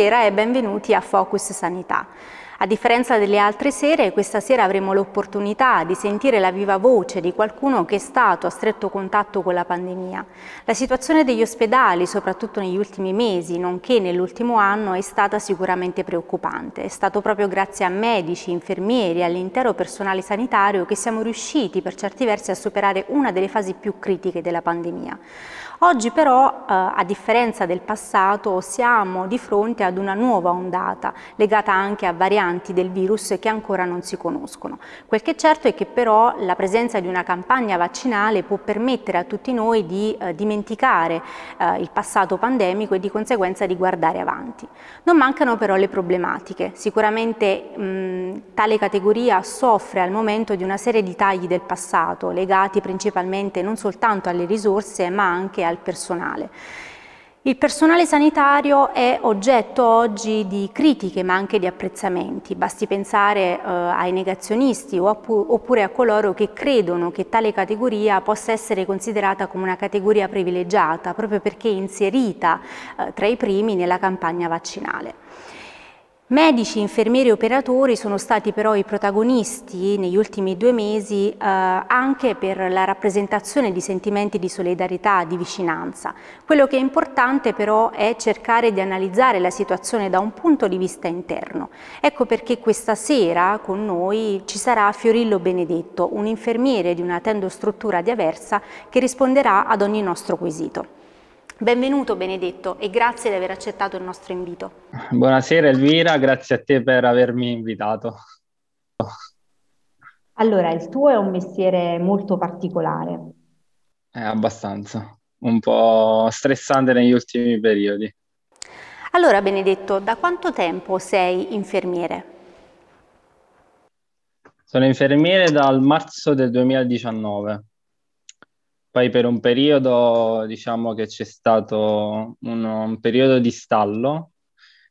Buonasera e benvenuti a Focus Sanità. A differenza delle altre sere, questa sera avremo l'opportunità di sentire la viva voce di qualcuno che è stato a stretto contatto con la pandemia. La situazione degli ospedali, soprattutto negli ultimi mesi, nonché nell'ultimo anno, è stata sicuramente preoccupante. È stato proprio grazie a medici, infermieri e all'intero personale sanitario che siamo riusciti per certi versi a superare una delle fasi più critiche della pandemia. Oggi però, eh, a differenza del passato, siamo di fronte ad una nuova ondata, legata anche a varianti del virus che ancora non si conoscono. Quel che è certo è che però la presenza di una campagna vaccinale può permettere a tutti noi di eh, dimenticare eh, il passato pandemico e di conseguenza di guardare avanti. Non mancano però le problematiche. Sicuramente mh, tale categoria soffre al momento di una serie di tagli del passato, legati principalmente non soltanto alle risorse ma anche a al personale. Il personale sanitario è oggetto oggi di critiche ma anche di apprezzamenti, basti pensare eh, ai negazionisti oppure a coloro che credono che tale categoria possa essere considerata come una categoria privilegiata proprio perché inserita eh, tra i primi nella campagna vaccinale. Medici, infermieri e operatori sono stati però i protagonisti negli ultimi due mesi eh, anche per la rappresentazione di sentimenti di solidarietà, di vicinanza. Quello che è importante però è cercare di analizzare la situazione da un punto di vista interno. Ecco perché questa sera con noi ci sarà Fiorillo Benedetto, un infermiere di una tendostruttura di Aversa che risponderà ad ogni nostro quesito. Benvenuto Benedetto e grazie di aver accettato il nostro invito. Buonasera Elvira, grazie a te per avermi invitato. Allora, il tuo è un mestiere molto particolare. È eh, abbastanza, un po' stressante negli ultimi periodi. Allora Benedetto, da quanto tempo sei infermiere? Sono infermiere dal marzo del 2019. Poi per un periodo diciamo che c'è stato un, un periodo di stallo,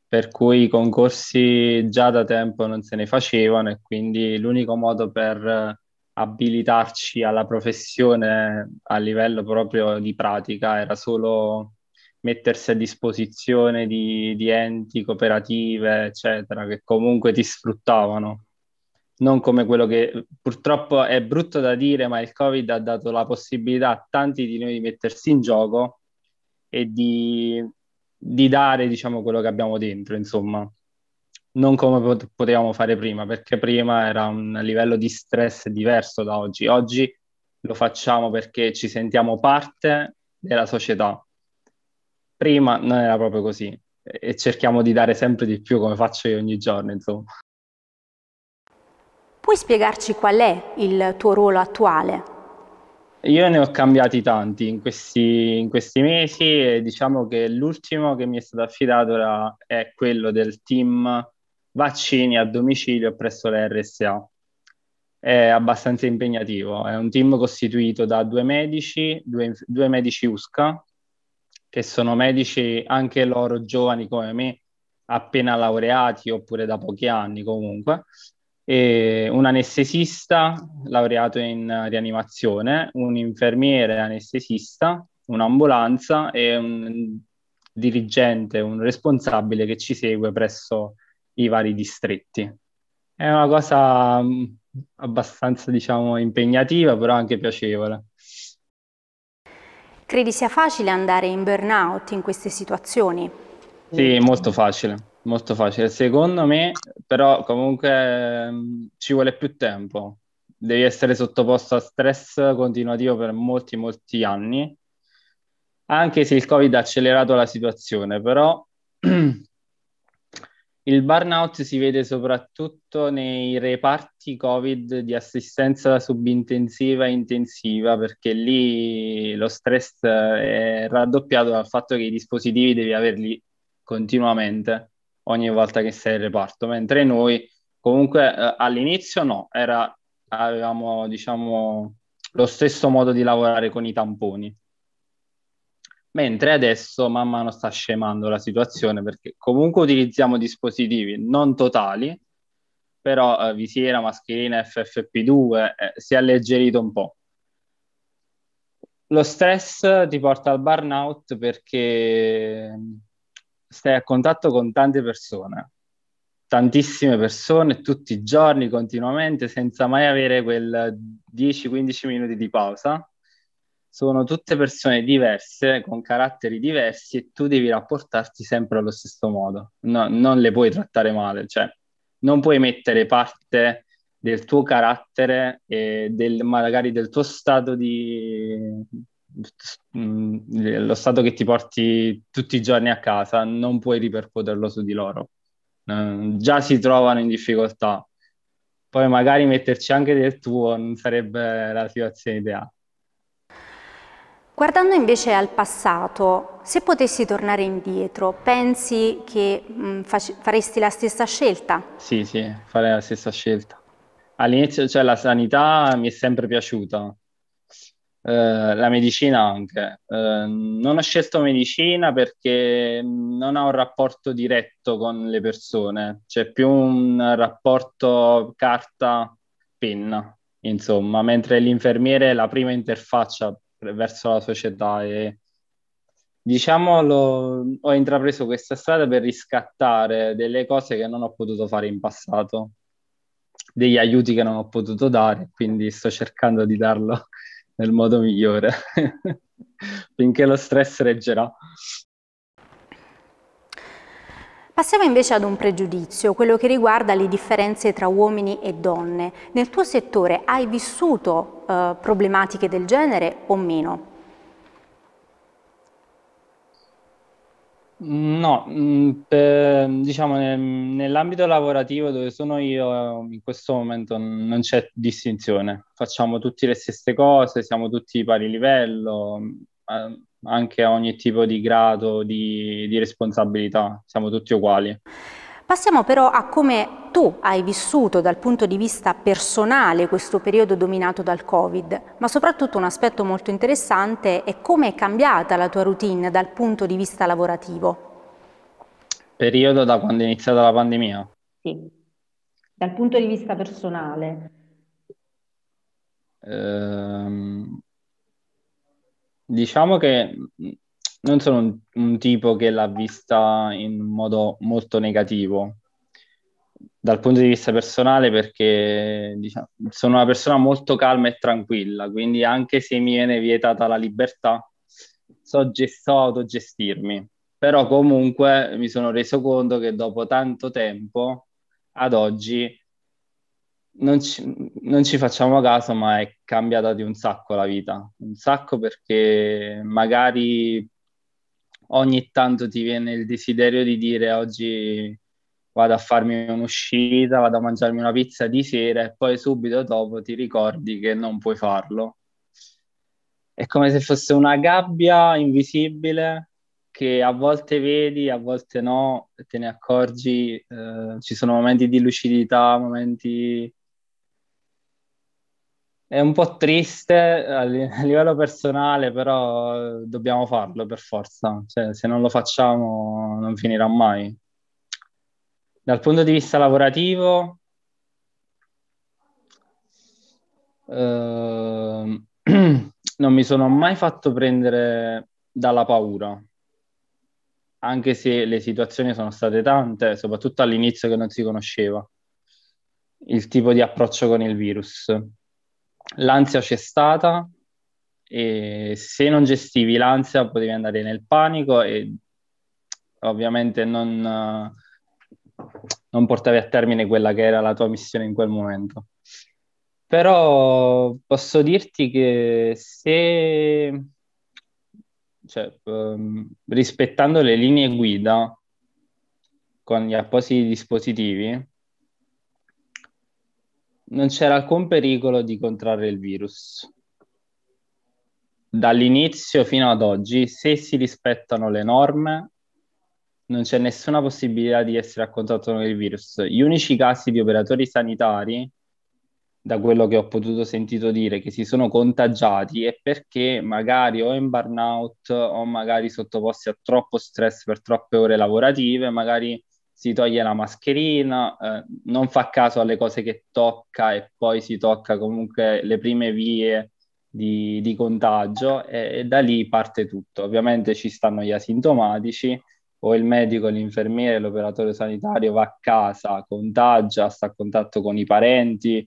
per cui i concorsi già da tempo non se ne facevano e quindi l'unico modo per abilitarci alla professione a livello proprio di pratica era solo mettersi a disposizione di, di enti, cooperative, eccetera, che comunque ti sfruttavano non come quello che purtroppo è brutto da dire, ma il Covid ha dato la possibilità a tanti di noi di mettersi in gioco e di, di dare, diciamo, quello che abbiamo dentro, insomma. Non come pot- potevamo fare prima, perché prima era un livello di stress diverso da oggi. Oggi lo facciamo perché ci sentiamo parte della società. Prima non era proprio così e cerchiamo di dare sempre di più come faccio io ogni giorno, insomma. Puoi spiegarci qual è il tuo ruolo attuale? Io ne ho cambiati tanti in questi, in questi mesi e diciamo che l'ultimo che mi è stato affidato era, è quello del team vaccini a domicilio presso la RSA. È abbastanza impegnativo, è un team costituito da due medici, due, due medici USCA, che sono medici anche loro giovani come me, appena laureati oppure da pochi anni comunque, e un anestesista laureato in rianimazione, un infermiere anestesista, un'ambulanza e un dirigente, un responsabile che ci segue presso i vari distretti. È una cosa mm, abbastanza, diciamo, impegnativa, però anche piacevole. Credi sia facile andare in burnout in queste situazioni? Sì, molto facile. Molto facile, secondo me, però comunque mh, ehm, ci vuole più tempo. Devi essere sottoposto a stress continuativo per molti, molti anni, anche se il Covid ha accelerato la situazione, però il burnout si vede soprattutto nei reparti Covid di assistenza subintensiva e intensiva, perché lì lo stress eh, è raddoppiato dal fatto che i dispositivi devi averli continuamente ogni volta che sei in reparto, mentre noi comunque eh, all'inizio no, era, avevamo diciamo lo stesso modo di lavorare con i tamponi. Mentre adesso man mano sta scemando la situazione perché comunque utilizziamo dispositivi non totali, però eh, visiera, mascherina, FFP2 eh, si è alleggerito un po'. Lo stress ti porta al burnout perché stai a contatto con tante persone, tantissime persone tutti i giorni, continuamente, senza mai avere quel 10-15 minuti di pausa. Sono tutte persone diverse, con caratteri diversi e tu devi rapportarti sempre allo stesso modo. No, non le puoi trattare male, cioè non puoi mettere parte del tuo carattere e del, magari del tuo stato di, Mm, lo stato che ti porti tutti i giorni a casa non puoi ripercuoterlo su di loro. Eh, già si trovano in difficoltà. Poi magari metterci anche del tuo non sarebbe la situazione ideale. Guardando invece al passato, se potessi tornare indietro, pensi che mh, mm, fac- faresti la stessa scelta? Sì, sì, farei la stessa scelta. All'inizio, cioè, la sanità mi è sempre piaciuta, eh, la medicina anche. Uh, non ho scelto medicina perché non ho un rapporto diretto con le persone, c'è più un rapporto carta-penna, insomma, mentre l'infermiere è la prima interfaccia verso la società e diciamo lo, ho intrapreso questa strada per riscattare delle cose che non ho potuto fare in passato degli aiuti che non ho potuto dare, quindi sto cercando di darlo nel modo migliore, finché lo stress reggerà. Passiamo invece ad un pregiudizio, quello che riguarda le differenze tra uomini e donne. Nel tuo settore hai vissuto eh, problematiche del genere o meno? No, mm, per, diciamo nell'ambito lavorativo dove sono io in questo momento non c'è distinzione, facciamo tutte le stesse cose, siamo tutti pari livello, anche a ogni tipo di grado di, di responsabilità, siamo tutti uguali. Passiamo però a come tu hai vissuto dal punto di vista personale questo periodo dominato dal Covid, ma soprattutto un aspetto molto interessante è come è cambiata la tua routine dal punto di vista lavorativo. Periodo da quando è iniziata la pandemia? Sì, dal punto di vista personale. Ehm, diciamo che non sono un, un tipo che l'ha vista in modo molto negativo dal punto di vista personale perché diciamo, sono una persona molto calma e tranquilla, quindi anche se mi viene vietata la libertà, so, gest- so autogestirmi. Però comunque mi sono reso conto che dopo tanto tempo, ad oggi, non ci, non ci facciamo caso, ma è cambiata di un sacco la vita. Un sacco perché magari ogni tanto ti viene il desiderio di dire oggi vado a farmi un'uscita, vado a mangiarmi una pizza di sera e poi subito dopo ti ricordi che non puoi farlo. È come se fosse una gabbia invisibile che a volte vedi, a volte no, te ne accorgi, eh, ci sono momenti di lucidità, momenti è un po' triste a, livello personale, però dobbiamo farlo per forza. Cioè, se non lo facciamo non finirà mai. Dal punto di vista lavorativo, eh, non mi sono mai fatto prendere dalla paura, anche se le situazioni sono state tante, soprattutto all'inizio che non si conosceva il tipo di approccio con il virus l'ansia c'è stata e se non gestivi l'ansia potevi andare nel panico e ovviamente non, non portavi a termine quella che era la tua missione in quel momento. Però posso dirti che se cioè, ehm, rispettando le linee guida con gli appositi dispositivi, non c'era alcun pericolo di contrarre il virus. Dall'inizio fino ad oggi, se si rispettano le norme, non c'è nessuna possibilità di essere a contatto con il virus. Gli unici casi di operatori sanitari, da quello che ho potuto sentito dire, che si sono contagiati è perché magari o in burnout o magari sottoposti a troppo stress per troppe ore lavorative, magari si toglie la mascherina, eh, non fa caso alle cose che tocca e poi si tocca comunque le prime vie di, di contagio e, e, da lì parte tutto. Ovviamente ci stanno gli asintomatici o il medico, l'infermiere, l'operatore sanitario va a casa, contagia, sta a contatto con i parenti,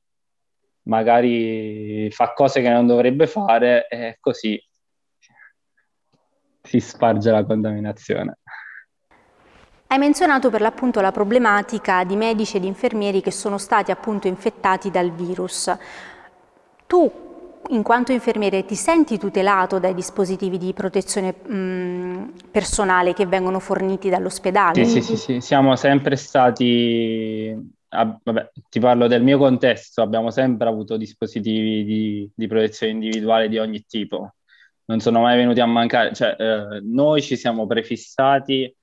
magari fa cose che non dovrebbe fare e così si sparge la contaminazione. Hai menzionato per l'appunto la problematica di medici ed infermieri che sono stati appunto infettati dal virus. Tu in quanto infermiere ti senti tutelato dai dispositivi di protezione mh, personale che vengono forniti dall'ospedale? Sì, sì, sì, sì. siamo sempre stati, ah, vabbè, ti parlo del mio contesto, abbiamo sempre avuto dispositivi di, di, protezione individuale di ogni tipo, non sono mai venuti a mancare, cioè eh, noi ci siamo prefissati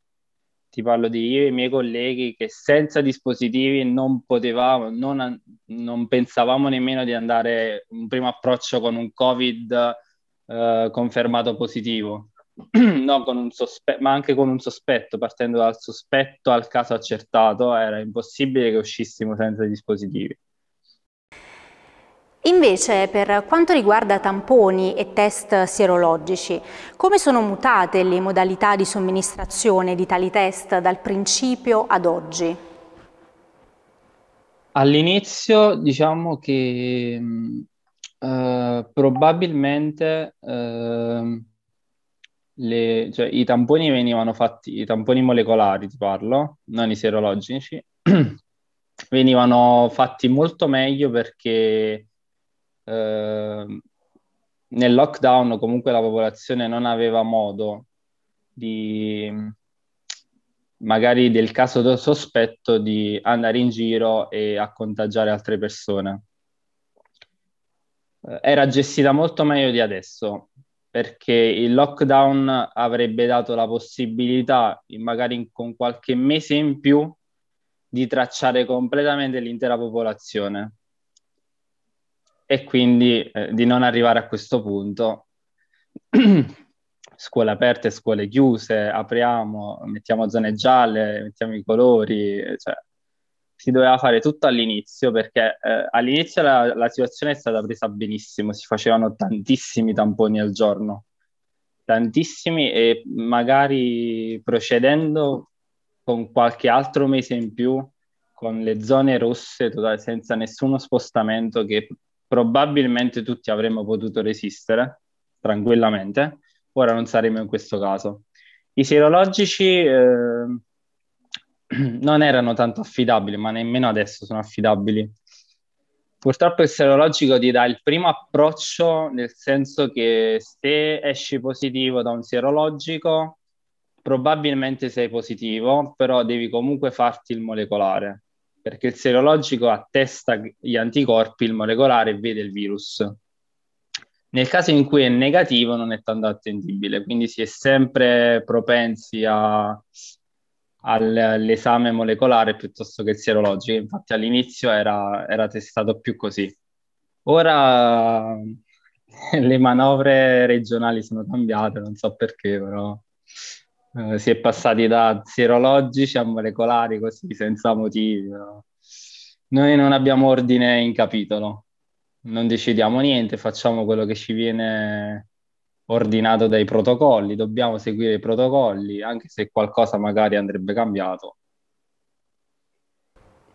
ti parlo di io e i miei colleghi che senza dispositivi non potevamo, non, non pensavamo nemmeno di andare un primo approccio con un Covid eh, confermato positivo, no, con un sospe- ma anche con un sospetto, partendo dal sospetto al caso accertato, era impossibile che uscissimo senza dispositivi. Invece, per quanto riguarda tamponi e test sierologici, come sono mutate le modalità di somministrazione di tali test dal principio ad oggi? All'inizio diciamo che mm, eh, probabilmente eh, le, cioè, i tamponi venivano fatti, i tamponi molecolari ti parlo, non i sierologici, venivano fatti molto meglio perché Ehm, nel lockdown comunque la popolazione non aveva modo di magari del caso del sospetto di andare in giro e a contagiare altre persone. Eh, era gestita molto meglio di adesso perché il lockdown avrebbe dato la possibilità, magari con qualche mese in più, di tracciare completamente l'intera popolazione e quindi eh, di non arrivare a questo punto. scuole aperte, scuole chiuse, apriamo, mettiamo zone gialle, mettiamo i colori, eh, cioè, si doveva fare tutto all'inizio perché eh, all'inizio la, la, situazione è stata presa benissimo, si facevano tantissimi tamponi al giorno, tantissimi e magari procedendo con qualche altro mese in più, con le zone rosse totale, senza nessuno spostamento che probabilmente tutti avremmo potuto resistere tranquillamente, ora non saremmo in questo caso. I serologici eh, non erano tanto affidabili, ma nemmeno adesso sono affidabili. Purtroppo il serologico ti dà il primo approccio, nel senso che se esci positivo da un serologico, probabilmente sei positivo, però devi comunque farti il molecolare perché il serologico attesta gli anticorpi, il molecolare vede il virus. Nel caso in cui è negativo non è tanto attendibile, quindi si è sempre propensi a, all'esame molecolare piuttosto che il serologico, Infatti all'inizio era, era testato più così. Ora le manovre regionali sono cambiate, non so perché, però eh, si è passati da sierologici a molecolari così senza motivi. No? Noi non abbiamo ordine in capitolo, non decidiamo niente, facciamo quello che ci viene ordinato dai protocolli, dobbiamo seguire i protocolli, anche se qualcosa magari andrebbe cambiato.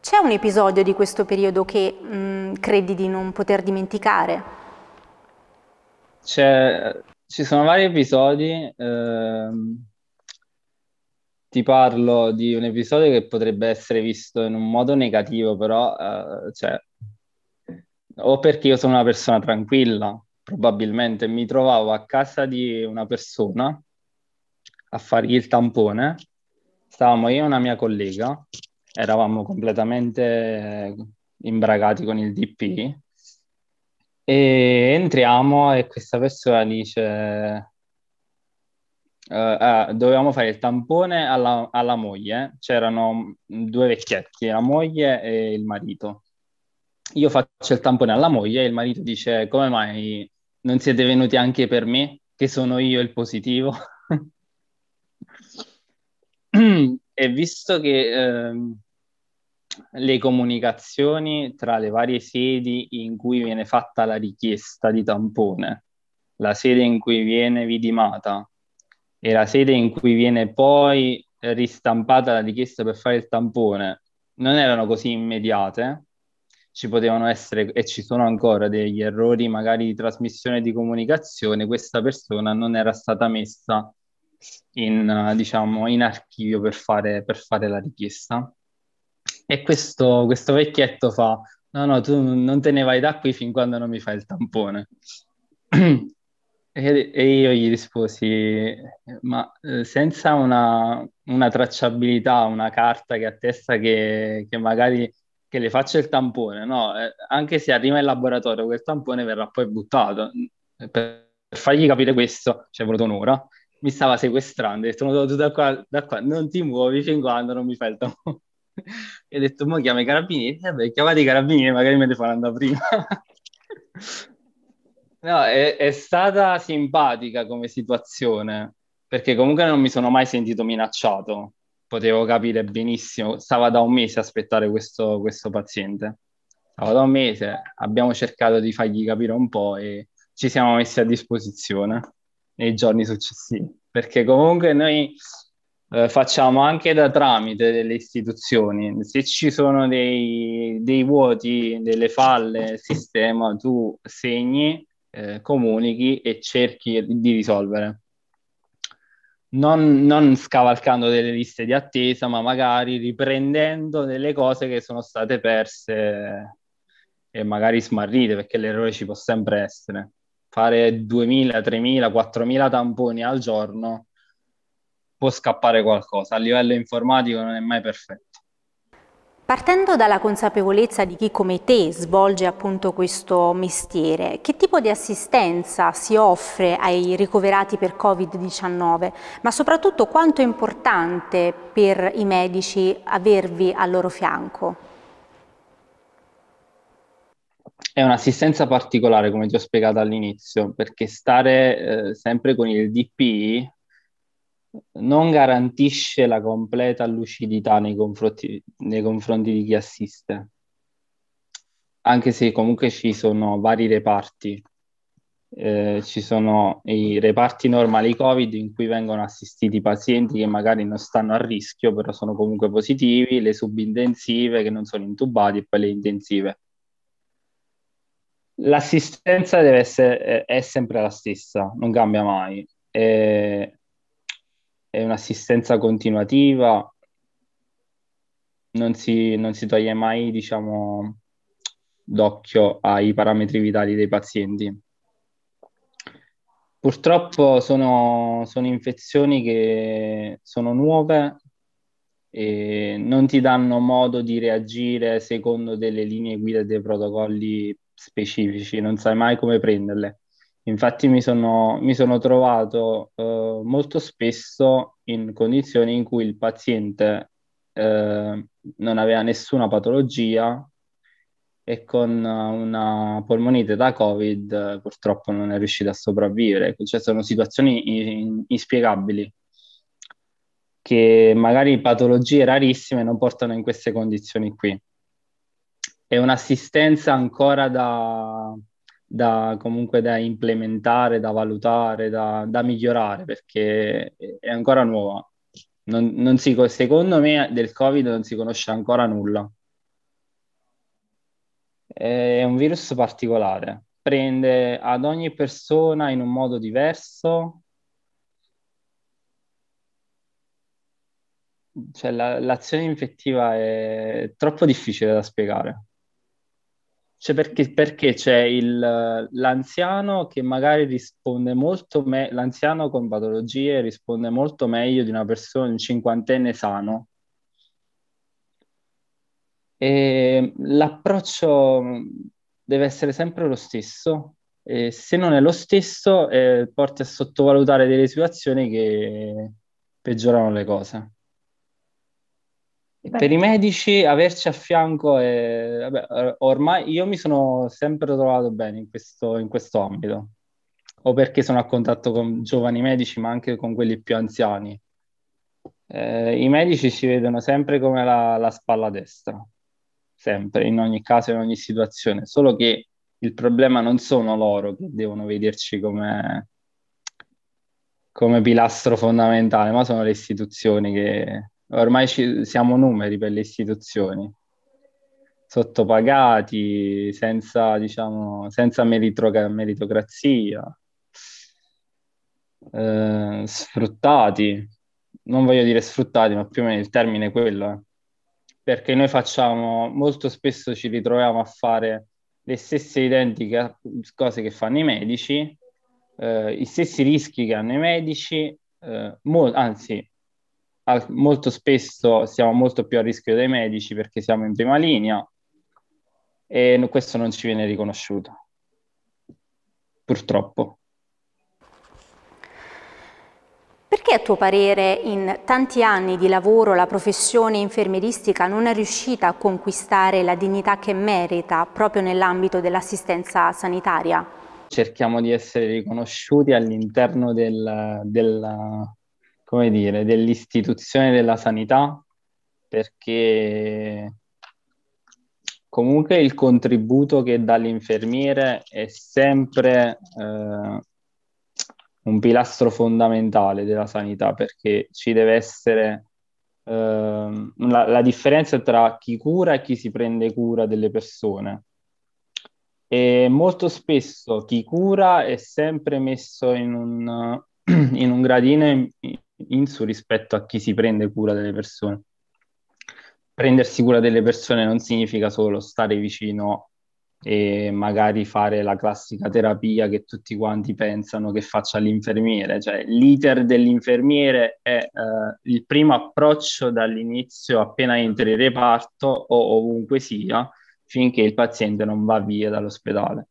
C'è un episodio di questo periodo che mh, mm, credi di non poter dimenticare? C'è, ci sono vari episodi. Ehm, ti parlo di un episodio che potrebbe essere visto in un modo negativo, però, eh, cioè, o perché io sono una persona tranquilla, probabilmente mi trovavo a casa di una persona a fargli il tampone, stavamo io e una mia collega, eravamo completamente imbragati con il DP e entriamo e questa persona dice eh, ah, dovevamo fare il tampone alla, alla moglie, c'erano mm, due vecchietti, la moglie e il marito. Io faccio il tampone alla moglie e il marito dice come mai non siete venuti anche per me, che sono io il positivo? e visto che eh, le comunicazioni tra le varie sedi in cui viene fatta la richiesta di tampone, la sede in cui viene vidimata, e la sede in cui viene poi ristampata la richiesta per fare il tampone non erano così immediate, ci potevano essere e ci sono ancora degli errori magari di trasmissione di comunicazione, questa persona non era stata messa in, diciamo, in archivio per fare, per fare la richiesta. E questo, questo vecchietto fa, no, no, tu non te ne vai da qui fin quando non mi fai il tampone. E io gli risposi, ma eh, senza una, una tracciabilità, una carta che attesta che, che magari che le faccia il tampone, no? Eh, anche se arriva in laboratorio quel tampone verrà poi buttato. Eh, per fargli capire questo ci è voluto un'ora, mi stava sequestrando, ho detto tu da qua, da qua non ti muovi fin quando non mi fai il tampone. e ho detto, ma chiama i carabinieri, e beh, chiamate i carabinieri, magari me ne faranno prima. No, è, è stata simpatica come situazione, perché comunque non mi sono mai sentito minacciato. Potevo capire benissimo, stava da un mese a aspettare questo, questo paziente. Stava da un mese, abbiamo cercato di fargli capire un po' e ci siamo messi a disposizione nei giorni successivi, perché comunque noi eh, facciamo anche da tramite delle istituzioni. Se ci sono dei, dei vuoti, delle falle, sistema, tu segni eh, comunichi e cerchi di risolvere. Non, non, scavalcando delle liste di attesa, ma magari riprendendo delle cose che sono state perse e magari smarrite, perché l'errore ci può sempre essere. Fare 2.000, 3.000, 4.000 tamponi al giorno può scappare qualcosa. A livello informatico non è mai perfetto. Partendo dalla consapevolezza di chi come te svolge appunto questo mestiere, che tipo di assistenza si offre ai ricoverati per Covid-19, ma soprattutto quanto è importante per i medici avervi al loro fianco? È un'assistenza particolare, come ti ho spiegato all'inizio, perché stare eh, sempre con il DPI non garantisce la completa lucidità nei confronti, nei confronti di chi assiste, anche se comunque ci sono vari reparti. Eh, ci sono i reparti normali Covid in cui vengono assistiti pazienti che magari non stanno a rischio, però sono comunque positivi, le subintensive che non sono intubati e poi le intensive. L'assistenza deve essere, è sempre la stessa, non cambia mai. E eh, è un'assistenza continuativa, non si, non si toglie mai, diciamo, d'occhio ai parametri vitali dei pazienti. Purtroppo sono, sono, infezioni che sono nuove e non ti danno modo di reagire secondo delle linee guida e dei protocolli specifici, non sai mai come prenderle. Infatti mi sono, mi sono trovato eh, molto spesso in condizioni in cui il paziente eh, non aveva nessuna patologia e con una polmonite da Covid eh, purtroppo non è riuscito a sopravvivere. Cioè sono situazioni in- inspiegabili che magari patologie rarissime non portano in queste condizioni qui. È un'assistenza ancora da, da, comunque da implementare, da valutare, da, da migliorare perché è ancora nuova. Non, non si, secondo me del Covid non si conosce ancora nulla. È un virus particolare, prende ad ogni persona in un modo diverso, cioè la, l'azione infettiva è troppo difficile da spiegare. Cioè perché, perché c'è il, l'anziano che magari risponde molto meglio, l'anziano con patologie risponde molto meglio di una persona, in cinquantenne sano. E l'approccio deve essere sempre lo stesso. E se non è lo stesso, eh, porti a sottovalutare delle situazioni che peggiorano le cose. Per i medici averci a fianco, è, vabbè, ormai io mi sono sempre trovato bene in questo, in questo ambito, o perché sono a contatto con giovani medici, ma anche con quelli più anziani. Eh, I medici ci vedono sempre come la, la spalla destra, sempre, in ogni caso, in ogni situazione, solo che il problema non sono loro che devono vederci come, come pilastro fondamentale, ma sono le istituzioni che, ormai ci, siamo numeri per le istituzioni, sottopagati, senza, diciamo, senza meritoc- meritocrazia, eh, sfruttati, non voglio dire sfruttati, ma più o meno il termine è quello, eh. perché noi facciamo, molto spesso ci ritroviamo a fare le stesse identiche cose che fanno i medici, eh, i stessi rischi che hanno i medici, eh, mo- anzi al, molto spesso siamo molto più a rischio dei medici perché siamo in prima linea e questo non ci viene riconosciuto, purtroppo. Perché a tuo parere in tanti anni di lavoro la professione infermieristica non è riuscita a conquistare la dignità che merita proprio nell'ambito dell'assistenza sanitaria? Cerchiamo di essere riconosciuti all'interno del, del, come dire, dell'istituzione della sanità, perché comunque il contributo che dà l'infermiere è sempre eh, un pilastro fondamentale della sanità, perché ci deve essere eh, la, la differenza tra chi cura e chi si prende cura delle persone. E molto spesso chi cura è sempre messo in un, in un gradino in, in su rispetto a chi si prende cura delle persone. Prendersi cura delle persone non significa solo stare vicino e magari fare la classica terapia che tutti quanti pensano che faccia l'infermiere, cioè l'iter dell'infermiere è eh, il primo approccio dall'inizio appena entri in reparto o ovunque sia finché il paziente non va via dall'ospedale.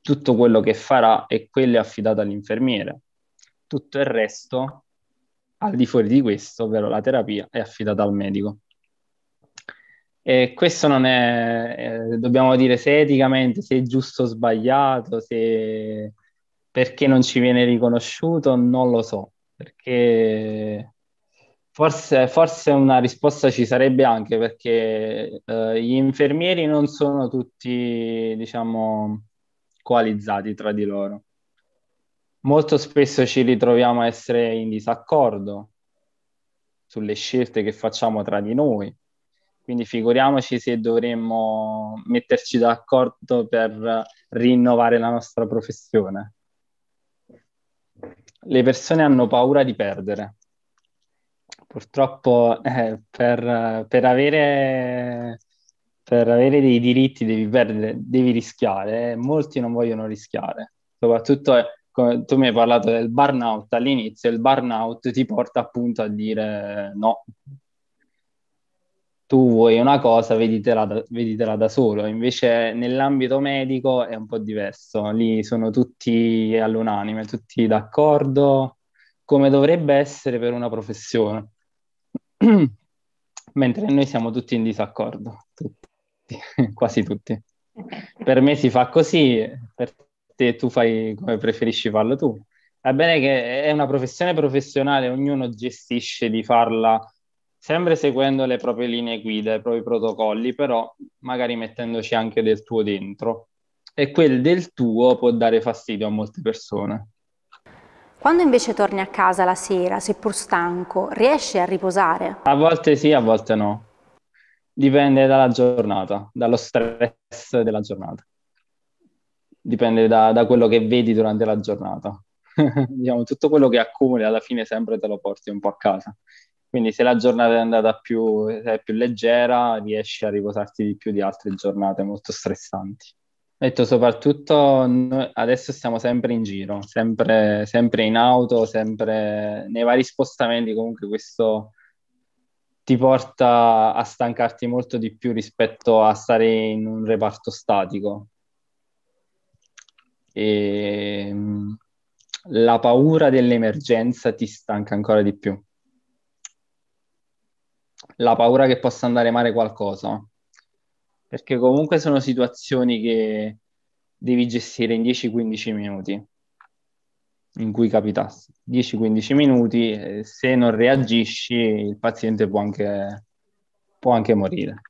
Tutto quello che farà è quello affidato all'infermiere. Tutto il resto al di fuori di questo, ovvero la terapia, è affidata al medico. E questo non è, eh, dobbiamo dire se eticamente, se è giusto o sbagliato, se perché non ci viene riconosciuto, non lo so, perché forse, forse una risposta ci sarebbe anche perché eh, gli infermieri non sono tutti, diciamo, coalizzati tra di loro molto spesso ci ritroviamo a essere in disaccordo sulle scelte che facciamo tra di noi. Quindi figuriamoci se dovremmo metterci d'accordo per rinnovare la nostra professione. Le persone hanno paura di perdere. Purtroppo eh, per, per, avere, per, avere, dei diritti devi, perdere, devi rischiare. Molti non vogliono rischiare, soprattutto tu mi hai parlato del burnout all'inizio, il burnout ti porta appunto a dire no. Tu vuoi una cosa, veditela da, veditela da solo. Invece nell'ambito medico è un po' diverso. Lì sono tutti all'unanime, tutti d'accordo, come dovrebbe essere per una professione. Mentre noi siamo tutti in disaccordo, tutti. quasi tutti. Per me si fa così, per te, tu fai come preferisci farlo tu. È bene che è una professione professionale, ognuno gestisce di farla sempre seguendo le proprie linee guida, i propri protocolli, però magari mettendoci anche del tuo dentro. E quel del tuo può dare fastidio a molte persone. Quando invece torni a casa la sera, seppur stanco, riesci a riposare? A volte sì, a volte no. Dipende dalla giornata, dallo stress della giornata dipende da, da quello che vedi durante la giornata. diciamo, tutto quello che accumuli alla fine sempre te lo porti un po' a casa. Quindi se la giornata è andata più, è più leggera, riesci a riposarti di più di altre giornate molto stressanti. Detto soprattutto, adesso stiamo sempre in giro, sempre, sempre, in auto, sempre nei vari spostamenti, comunque questo ti porta a stancarti molto di più rispetto a stare in un reparto statico e ehm, la paura dell'emergenza ti stanca ancora di più. La paura che possa andare male qualcosa, perché comunque sono situazioni che devi gestire in 10-15 minuti, in cui capitasse. 10-15 minuti, eh, se non reagisci il paziente può anche, può anche morire.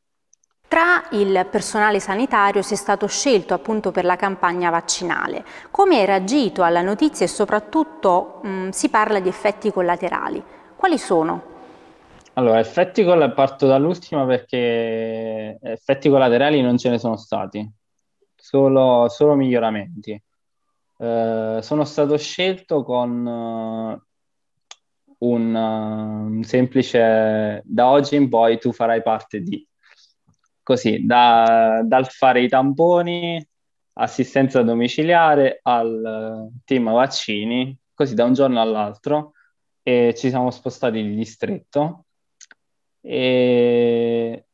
Tra il personale sanitario si è stato scelto appunto per la campagna vaccinale. Come hai reagito alla notizia e soprattutto mh, si parla di effetti collaterali. Quali sono? Allora, effetti collaterali, parto dall'ultima perché effetti collaterali non ce ne sono stati, solo, solo miglioramenti. Eh, sono stato scelto con uh, un, uh, un semplice da oggi in poi tu farai parte di così, da, dal fare i tamponi, assistenza domiciliare, al eh, tema vaccini, così da un giorno all'altro e ci siamo spostati di distretto. E...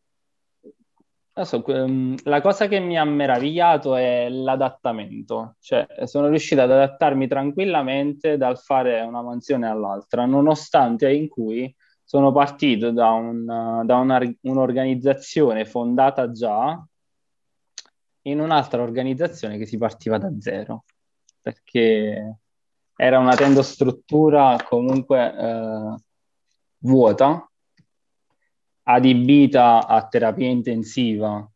So, mm, la cosa che mi ha meravigliato è l'adattamento, cioè sono riuscito ad adattarmi tranquillamente dal fare una mansione all'altra, nonostante in cui sono partito da, un, da una, un'organizzazione fondata già in un'altra organizzazione che si partiva da zero, perché era una tendostruttura comunque eh, vuota, adibita a terapia intensiva,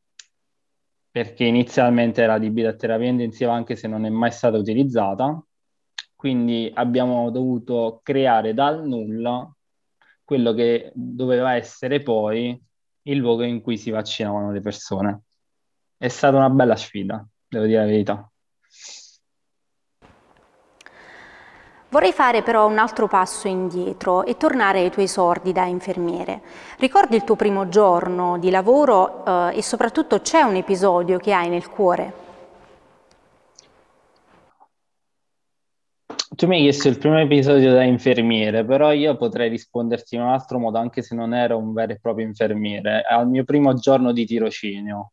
perché inizialmente era adibita a terapia intensiva anche se non è mai stata utilizzata, quindi abbiamo dovuto creare dal nulla quello che doveva essere poi il luogo in cui si vaccinavano le persone. È stata una bella sfida, devo dire la verità. Vorrei fare però un altro passo indietro e tornare ai tuoi sordi da infermiere. Ricordi il tuo primo giorno di lavoro eh, e soprattutto c'è un episodio che hai nel cuore? tu mi hai chiesto il primo episodio da infermiere, però io potrei risponderti in un altro modo, anche se non ero un vero e proprio infermiere. Al mio primo giorno di tirocinio.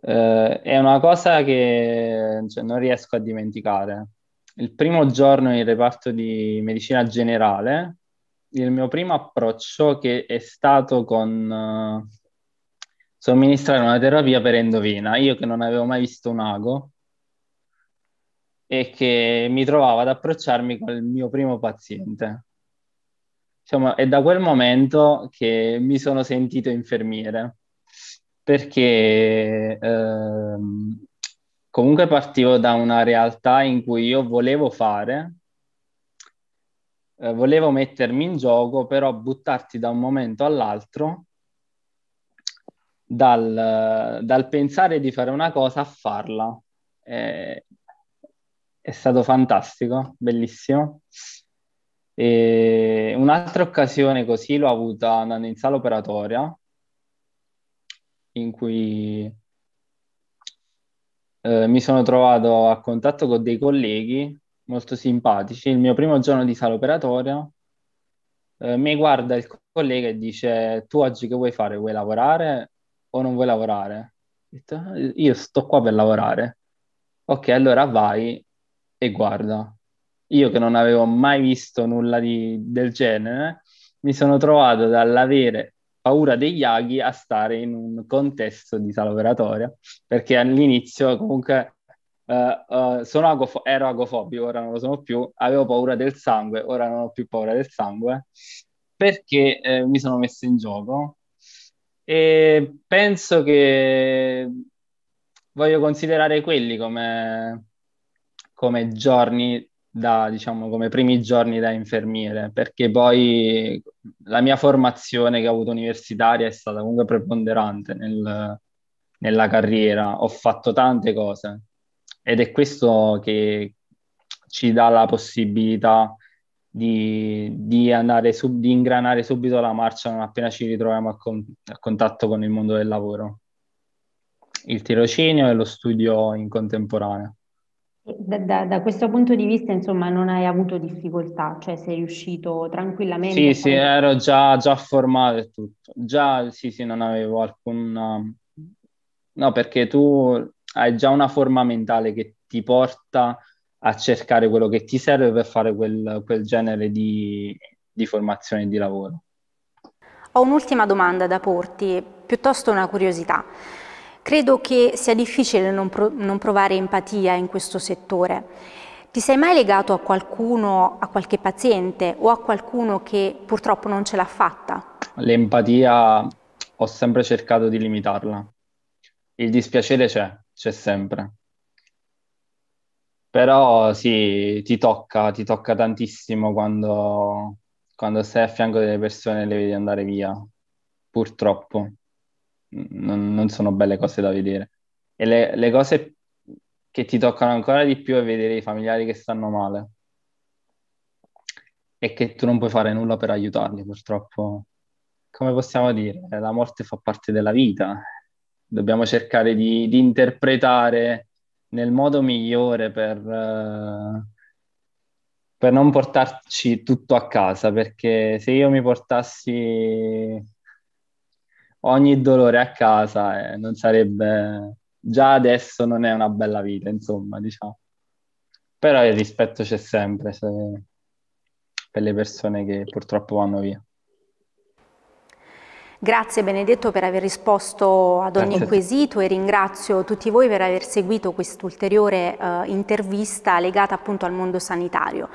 Eh, è una cosa che cioè, non riesco a dimenticare. Il primo giorno in reparto di medicina generale, il mio primo approccio che è stato con uh, somministrare una terapia per endovina. Io che non avevo mai visto un ago e che mi trovavo ad approcciarmi con il mio primo paziente. Insomma, è da quel momento che mi sono sentito infermiere, perché ehm, comunque partivo da una realtà in cui io volevo fare, eh, volevo mettermi in gioco, però buttarti da un momento all'altro, dal, dal pensare di fare una cosa a farla. Eh, è stato fantastico, bellissimo. E un'altra occasione così l'ho avuta andando in sala operatoria, in cui eh, mi sono trovato a contatto con dei colleghi molto simpatici. Il mio primo giorno di sala operatoria eh, mi guarda il collega e dice: Tu oggi che vuoi fare? Vuoi lavorare o non vuoi lavorare? Io sto qua per lavorare. Ok, allora vai e guarda, io che non avevo mai visto nulla di, del genere, mi sono trovato dall'avere paura degli aghi a stare in un contesto di sala operatoria, perché all'inizio comunque eh, eh, agofo- ero agofobico, ora non lo sono più, avevo paura del sangue, ora non ho più paura del sangue, perché eh, mi sono messo in gioco e penso che voglio considerare quelli come come giorni da, diciamo, come primi giorni da infermiere, perché poi la mia formazione che ho avuto universitaria è stata comunque preponderante nel, nella carriera, ho fatto tante cose ed è questo che ci dà la possibilità di, di andare sub, di ingranare subito la marcia non appena ci ritroviamo a, con, a contatto con il mondo del lavoro. Il tirocinio e lo studio in contemporanea da, da, da, questo punto di vista, insomma, non hai avuto difficoltà, cioè sei riuscito tranquillamente. Sì, sì, fare... ero già, già formato e tutto. Già, sì, sì, non avevo alcun... Um, no, perché tu hai già una forma mentale che ti porta a cercare quello che ti serve per fare quel, quel genere di, di formazione e di lavoro. Ho un'ultima domanda da porti, piuttosto una curiosità. Credo che sia difficile non, pro non provare empatia in questo settore. Ti sei mai legato a qualcuno, a qualche paziente o a qualcuno che purtroppo non ce l'ha fatta? L'empatia ho sempre cercato di limitarla. Il dispiacere c'è, c'è sempre. Però sì, ti tocca, ti tocca tantissimo quando, quando stai a fianco delle persone e le vedi andare via, purtroppo non, non sono belle cose da vedere. E le, le cose che ti toccano ancora di più è vedere i familiari che stanno male e che tu non puoi fare nulla per aiutarli, purtroppo. Come possiamo dire, la morte fa parte della vita. Dobbiamo cercare di, di interpretare nel modo migliore per, eh, per non portarci tutto a casa, perché se io mi portassi ogni dolore a casa eh, non sarebbe... Già adesso non è una bella vita, insomma, diciamo. Però il rispetto c'è sempre se... per le persone che purtroppo vanno via. Grazie Benedetto per aver risposto ad ogni Grazie. quesito e ringrazio tutti voi per aver seguito quest'ulteriore uh, intervista legata appunto al mondo sanitario.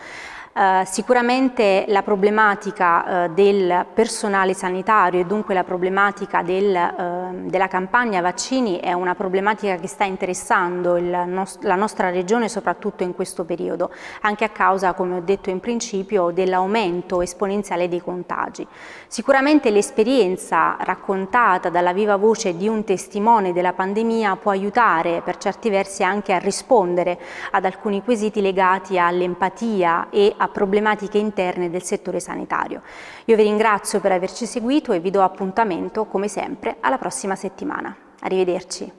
Eh, sicuramente la problematica eh, del personale sanitario e dunque la problematica del, eh, della campagna vaccini è una problematica che sta interessando nos la nostra regione soprattutto in questo periodo, anche a causa, come ho detto in principio, dell'aumento esponenziale dei contagi. Sicuramente l'esperienza raccontata dalla viva voce di un testimone della pandemia può aiutare per certi versi anche a rispondere ad alcuni quesiti legati all'empatia e a problematiche interne del settore sanitario. Io vi ringrazio per averci seguito e vi do appuntamento, come sempre, alla prossima settimana. Arrivederci.